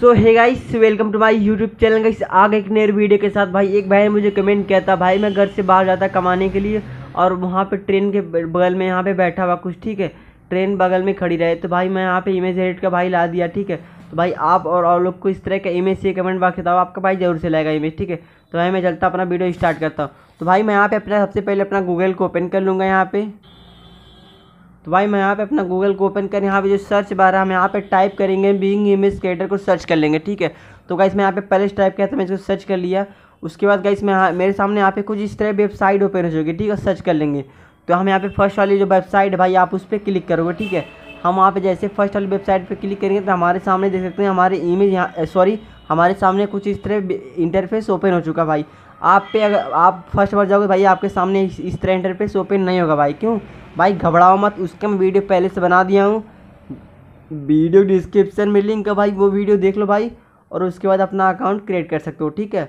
सो है guys welcome to my YouTube channel guys आगे एक नए वीडियो के साथ भाई एक भाई ने मुझे कमेंट किया था भाई मैं घर से बाहर जाता कमाने के लिए और वहाँ पे ट्रेन के बगल में यहाँ पे बैठा हुआ कुछ ठीक है ट्रेन बगल में खड़ी रहे तो भाई मैं यहाँ पे इमेज एडिट का भाई ला दिया ठीक है तो भाई आप और और लोग को इस तरह का इमेज से कमेंट बाकी बताओ आपका भाई जरूर से लाएगा इमेज ठीक है तो भाई मैं चलता अपना वीडियो स्टार्ट करता हूँ तो भाई मैं यहाँ पे अपना सबसे पहले अपना गूगल को ओपन कर लूँगा यहाँ पे तो भाई मैं यहाँ पे अपना गूगल को ओपन कर यहाँ पे जो सर्च बार है हम यहाँ पे टाइप करेंगे बींग इमेज क्रिएटर को सर्च कर लेंगे ठीक है तो गाइस मैं यहाँ पे पहले टाइप किया था मैं इसको सर्च कर लिया उसके बाद गाइस मैं मेरे सामने यहाँ पे कुछ इस तरह वेबसाइट ओपन हो जाएगी ठीक है सर्च कर लेंगे तो हम यहाँ पे फर्स्ट वाली जो वेबसाइट है भाई आप उस पर क्लिक करोगे ठीक है हम वहाँ पे जैसे फर्स्ट वाली वेबसाइट पर क्लिक करेंगे तो हमारे सामने देख सकते हैं हमारे इमेज यहाँ सॉरी हमारे सामने कुछ इस तरह इंटरफेस ओपन हो चुका भाई आप पे अगर आप फर्स्ट बार जाओगे भाई आपके सामने इस, इस तरह इंटरफेस ओपन नहीं होगा भाई क्यों भाई घबराओ मत उसके मैं वीडियो पहले से बना दिया हूँ वीडियो डिस्क्रिप्शन में लिंक है भाई वो वीडियो देख लो भाई और उसके बाद अपना अकाउंट क्रिएट कर सकते हो ठीक है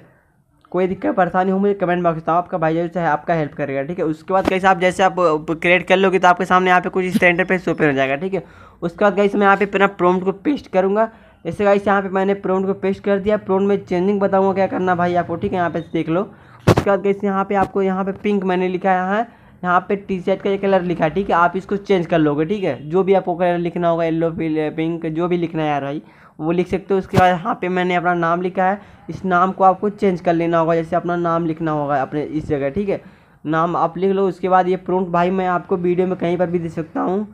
कोई दिक्कत परेशानी हो मुझे कमेंट बॉक्स बताओ आपका भाई जो चाहे आपका हेल्प करेगा ठीक है उसके बाद कैसे आप जैसे आप क्रिएट कर लोगे तो आपके सामने यहाँ पे कुछ इस तरह इंटरफेस ओपन हो जाएगा ठीक है उसके बाद से मैं यहाँ पे अपना प्रोम्प्ट को पेस्ट करूँगा जैसे गाइस यहाँ पे मैंने प्रोन को पेस्ट कर दिया प्रोन में चेंजिंग बताऊँगा क्या करना भाई आपको ठीक है यहाँ पे देख लो उसके बाद गाइस यहाँ पे आपको यहाँ पे पिंक मैंने लिखा है हाँ। यहाँ पे टी शर्ट का ये कलर लिखा है ठीक है आप इसको चेंज कर लोगे ठीक है जो भी आपको कलर लिखना होगा येलो पिंक eh, जो भी लिखना है यार भाई वो लिख सकते हो उसके बाद यहाँ पे मैंने अपना नाम लिखा है इस नाम को आपको चेंज कर लेना होगा जैसे अपना नाम लिखना होगा अपने इस जगह ठीक है नाम आप लिख लो उसके बाद ये प्रोम्प्ट भाई मैं आपको वीडियो में कहीं पर भी दे सकता हूँ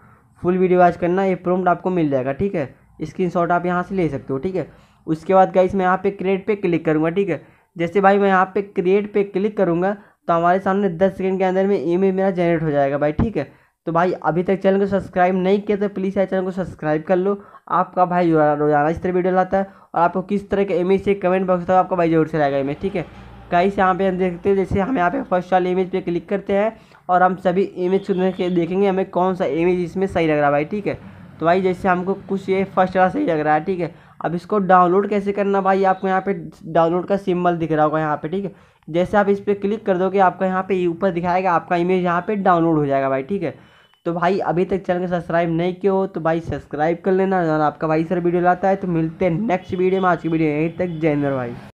फुल वीडियो वाच करना ये प्रोम्प्ट आपको मिल जाएगा ठीक है शॉट आप यहाँ से ले सकते हो ठीक है उसके बाद गाइस मैं यहाँ पे क्रिएट पे क्लिक करूँगा ठीक है जैसे भाई मैं यहाँ पे क्रिएट पे क्लिक करूँगा तो हमारे सामने दस सेकेंड के अंदर में इमेज मेरा जनरेट हो जाएगा भाई ठीक है तो भाई अभी तक चैनल को सब्सक्राइब नहीं किया तो प्लीज़ यार चैनल को सब्सक्राइब कर लो आपका भाई रोजाना इस तरह वीडियो लाता है और आपको किस तरह के इमेज से कमेंट बॉक्स तक आपका भाई जरूर से लाएगा इमेज ठीक है कई से यहाँ पे हम देखते हैं जैसे हम यहाँ पे फर्स्ट वाले इमेज पे क्लिक करते हैं और हम सभी इमेज के देखेंगे हमें कौन सा इमेज इसमें सही लग रहा है भाई ठीक है तो भाई जैसे हमको कुछ ये फर्स्ट वाला सही लग रहा है ठीक है अब इसको डाउनलोड कैसे करना भाई आपको यहाँ पे डाउनलोड का सिंबल दिख रहा होगा यहाँ पे ठीक है जैसे आप इस पर क्लिक कर दोगे आपका यहाँ पे ऊपर दिखाएगा आपका इमेज यहाँ पे डाउनलोड हो जाएगा भाई ठीक है तो भाई अभी तक चैनल को सब्सक्राइब नहीं किया हो तो भाई सब्सक्राइब कर लेना आपका भाई सर वीडियो लाता है तो मिलते हैं नेक्स्ट वीडियो में आज की वीडियो यहीं तक जय भाई